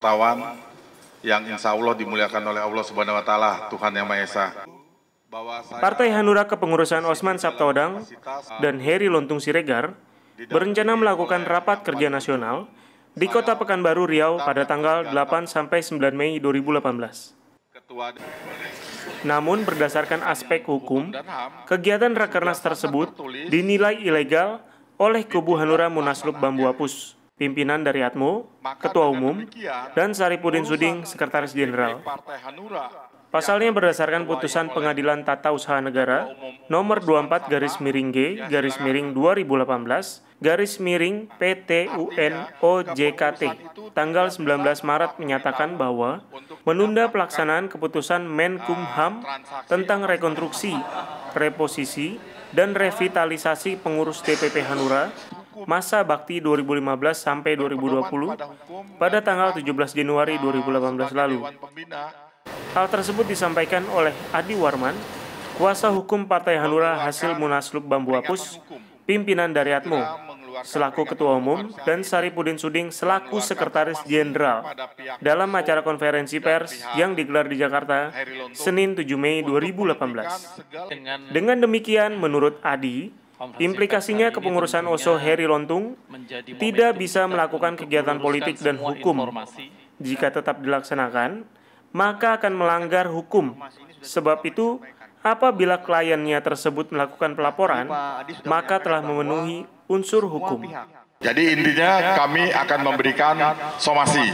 wartawan yang insya Allah dimuliakan oleh Allah Subhanahu wa Ta'ala, Tuhan Yang Maha Esa. Partai Hanura kepengurusan Osman Sabtaodang dan Heri Lontung Siregar berencana melakukan rapat kerja nasional di Kota Pekanbaru Riau pada tanggal 8 sampai 9 Mei 2018. Namun berdasarkan aspek hukum, kegiatan Rakernas tersebut dinilai ilegal oleh kubu Hanura Munaslub Bambu Apus pimpinan dari ATMO, Maka Ketua Umum, dan Saripudin Suding, Sekretaris Jenderal. Pasalnya berdasarkan putusan Pengadilan Tata Usaha Negara nomor 24 garis miring G garis miring 2018 garis miring PT UN OJKT tanggal 19 Maret menyatakan bahwa menunda pelaksanaan keputusan Menkumham ah, tentang rekonstruksi, reposisi, dan revitalisasi pengurus DPP Hanura masa bakti 2015 sampai 2020 pada tanggal 17 Januari 2018 lalu. Hal tersebut disampaikan oleh Adi Warman, kuasa hukum Partai Hanura hasil Munaslub Bambu Apus, pimpinan dari Atmo, selaku Ketua Umum, dan Saripudin Suding selaku Sekretaris Jenderal dalam acara konferensi pers yang digelar di Jakarta Senin 7 Mei 2018. Dengan demikian, menurut Adi, Implikasinya kepengurusan OSO Heri Lontung tidak bisa melakukan kegiatan politik dan hukum. Jika tetap dilaksanakan, maka akan melanggar hukum. Sebab itu, apabila kliennya tersebut melakukan pelaporan, maka telah memenuhi unsur hukum. Jadi intinya kami akan memberikan somasi.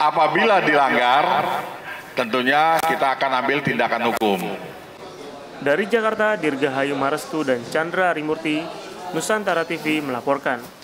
Apabila dilanggar, tentunya kita akan ambil tindakan hukum. Dari Jakarta, Dirgahayu Marestu dan Chandra Rimurti, Nusantara TV melaporkan.